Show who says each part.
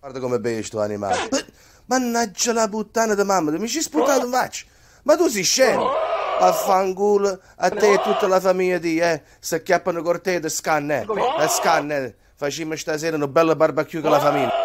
Speaker 1: Guarda come bevi sto animale. Mannaggia la puttana di mamma, mi ci sputato un faccio. Ma tu sei scemo. Affanculo a te e tutta la famiglia di, eh. Se chiappano con te, te scanne. Te eh, scanne. Facciamo stasera un bello barbecue con la famiglia.